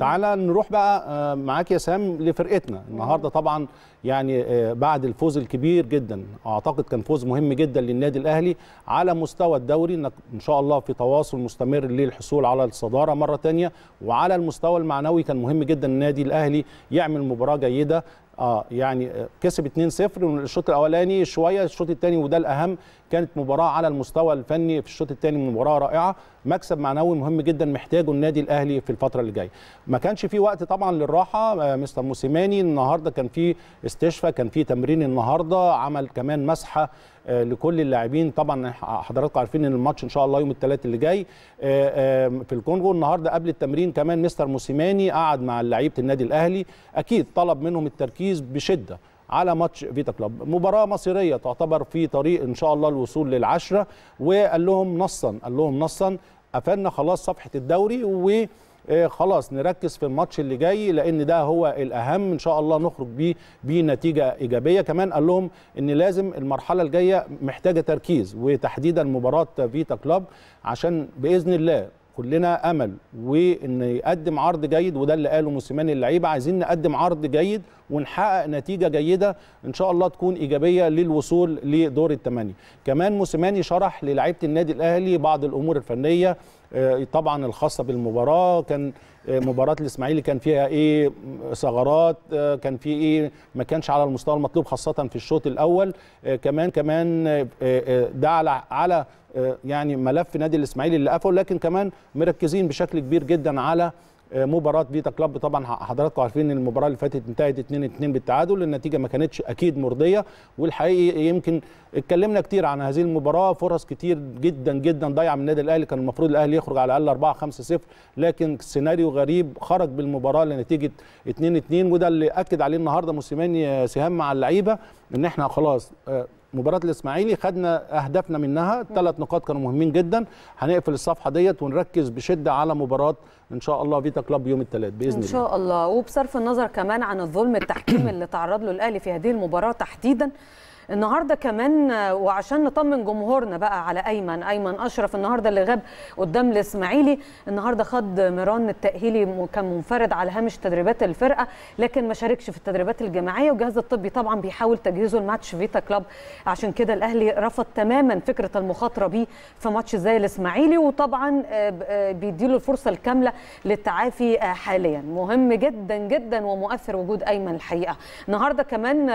تعالى نروح بقى آه، معاك يا سام لفرقتنا النهارده طبعا يعني آه، بعد الفوز الكبير جدا اعتقد كان فوز مهم جدا للنادي الاهلي على مستوى الدوري انك ان شاء الله في تواصل مستمر للحصول على الصداره مره ثانيه وعلى المستوى المعنوي كان مهم جدا النادي الاهلي يعمل مباراه جيده اه يعني آه، كسب 2-0 الشوط الاولاني شويه الشوط الثاني وده الاهم كانت مباراه على المستوى الفني في الشوط الثاني مباراه رائعه مكسب معنوي مهم جدا محتاجه النادي الاهلي في الفتره اللي جايه ما كانش في وقت طبعا للراحه آه، مستر موسيماني النهارده كان في استشفاء كان في تمرين النهارده عمل كمان مسحه آه، لكل اللاعبين طبعا حضراتكم عارفين ان الماتش ان شاء الله يوم الثلاث اللي جاي آه، في الكونغو النهارده قبل التمرين كمان مستر موسيماني قعد مع لعيبه النادي الاهلي اكيد طلب منهم التركيز بشده على ماتش فيتا كلوب مباراه مصيريه تعتبر في طريق ان شاء الله الوصول للعشره وقال لهم نصا قال لهم نصا قفلنا خلاص صفحه الدوري و آه، خلاص نركز في الماتش اللي جاي لان ده هو الاهم ان شاء الله نخرج بيه بنتيجه ايجابيه كمان قال لهم ان لازم المرحله الجايه محتاجه تركيز وتحديدا مباراه فيتا كلاب عشان باذن الله كلنا امل وان يقدم عرض جيد وده اللي قاله موسيماني اللعيبه عايزين نقدم عرض جيد ونحقق نتيجه جيده ان شاء الله تكون ايجابيه للوصول لدور الثمانيه كمان موسيماني شرح للعيبه النادي الاهلي بعض الامور الفنيه آه، طبعا الخاصه بالمباراه كان آه، مباراه الاسماعيلي كان فيها ايه ثغرات آه، كان في ايه ما كانش على المستوى المطلوب خاصه في الشوط الاول كمان كمان ده على على يعني ملف نادي الاسماعيلي اللي قفل لكن كمان مركزين بشكل كبير جدا على آه، مباراه فيتا كلاب طبعا حضراتكم عارفين ان المباراه اللي فاتت انتهت 2 2 بالتعادل النتيجه ما كانتش اكيد مرضيه والحقيقي يمكن اتكلمنا كتير عن هذه المباراه فرص كتير جدا جدا ضايعه من النادي الاهلي كان المفروض الاهلي يخرج على الاقل 4 5 0 لكن سيناريو غريب خرج بالمباراه لنتيجه 2 2 وده اللي اكد عليه النهارده موسيماني آه، سهام مع اللعيبه ان احنا خلاص آه، مباراه الاسماعيلي خدنا اهدافنا منها ثلاث نقاط كانوا مهمين جدا هنقفل الصفحه ديت ونركز بشده على مباراه ان شاء الله فيتا كلاب يوم الثلاث باذن الله ان شاء الله وبصرف النظر كمان عن الظلم التحكيمي اللي تعرض له الاهلي في هذه المباراه تحديدا النهارده كمان وعشان نطمن جمهورنا بقى على ايمن ايمن اشرف النهارده اللي غاب قدام الاسماعيلي النهارده خد ميران التاهيلي كان منفرد على هامش تدريبات الفرقه لكن ما شاركش في التدريبات الجماعيه والجهاز الطبي طبعا بيحاول تجهيزه لماتش فيتا كلاب عشان كده الاهلي رفض تماما فكره المخاطره بيه في ماتش زي الاسماعيلي وطبعا آه، آه، بيديله الفرصه الكامله للتعافي آه، حاليا مهم جدا جدا ومؤثر وجود ايمن الحقيقه النهارده كمان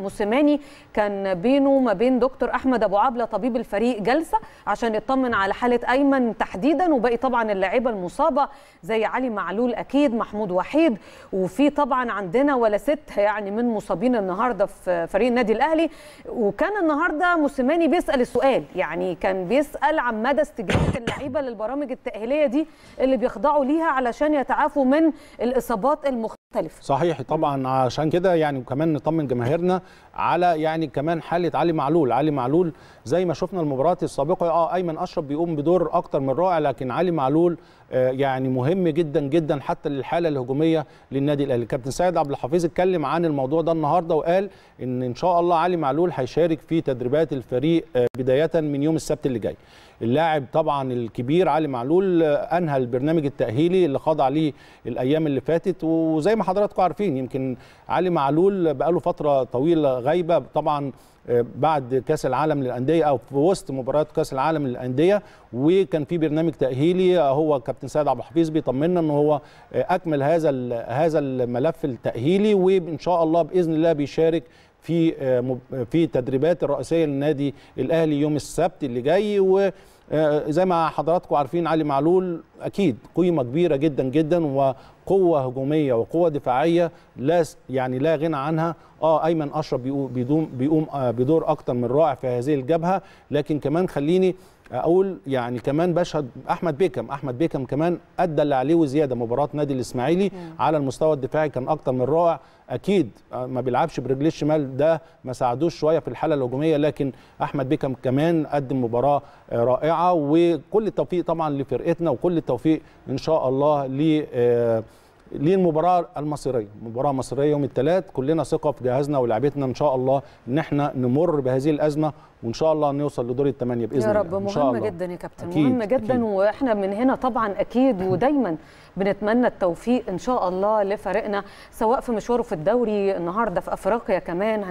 موسيماني كان بينه وما بين دكتور احمد ابو عبله طبيب الفريق جلسه عشان يطمن على حاله ايمن تحديدا وباقي طبعا اللاعيبه المصابه زي علي معلول اكيد محمود وحيد وفي طبعا عندنا ولا ست يعني من مصابين النهارده في فريق النادي الاهلي وكان النهارده موسيماني بيسال السؤال يعني كان بيسال عن مدى استجابه اللعيبه للبرامج التاهيليه دي اللي بيخضعوا ليها علشان يتعافوا من الاصابات المختلفه مختلفة صحيح طبعا عشان كده يعني وكمان نطمن جماهيرنا على يعني كمان حالة علي معلول علي معلول زي ما شفنا المباريات السابقة اه أيمن أشرف بيقوم بدور أكتر من رائع لكن علي معلول آه، يعني مهم جدا جدا حتى للحالة الهجومية للنادي الأهلي كابتن سيد عبد الحفيظ اتكلم عن الموضوع ده النهاردة وقال إن إن شاء الله علي معلول هيشارك في تدريبات الفريق آه، بداية من يوم السبت اللي جاي اللاعب طبعا الكبير علي معلول آه، انهى البرنامج التاهيلي اللي خاض عليه الايام اللي فاتت وزي ما حضراتكم عارفين يمكن علي معلول بقاله فتره طويله غايبه طبعا آه، بعد كاس العالم للانديه او في وسط مباراه كاس العالم للانديه وكان في برنامج تاهيلي آه، هو كابتن سيد عبد الحفيظ بيطمنا ان هو اكمل هذا هذا الملف التاهيلي وان شاء الله باذن الله بيشارك في آه، في تدريبات الرئيسيه للنادي الاهلي يوم السبت اللي جاي و آه، زي ما حضراتكم عارفين علي معلول اكيد قيمه كبيره جدا جدا وقوه هجوميه وقوه دفاعيه لا يعني لا غنى عنها اه ايمن اشرف بيقوم بيقوم آه، بدور اكتر من رائع في هذه الجبهه لكن كمان خليني اقول يعني كمان بشهد احمد بيكم احمد بيكم كمان ادى اللي عليه وزياده مباراه نادي الاسماعيلي على المستوى الدفاعي كان اكتر من رائع اكيد آه، ما بيلعبش برجليه الشمال ده ما ساعدوش شويه في الحاله الهجوميه لكن احمد بيكم كمان قدم مباراه رائعه وكل التوفيق طبعا لفرقتنا وكل التوفيق ان شاء الله ل آه، للمباراه المصيريه مباراه مصيريه يوم الثلاث كلنا ثقه في جهازنا ولعبتنا ان شاء الله ان احنا نمر بهذه الازمه وان شاء الله نوصل لدور الثمانيه باذن الله يا رب الله. مهم الله. جدا يا كابتن أكيد. مهم جدا أكيد. واحنا من هنا طبعا اكيد ودايما بنتمنى التوفيق ان شاء الله لفريقنا سواء في مشواره في الدوري النهارده في افريقيا كمان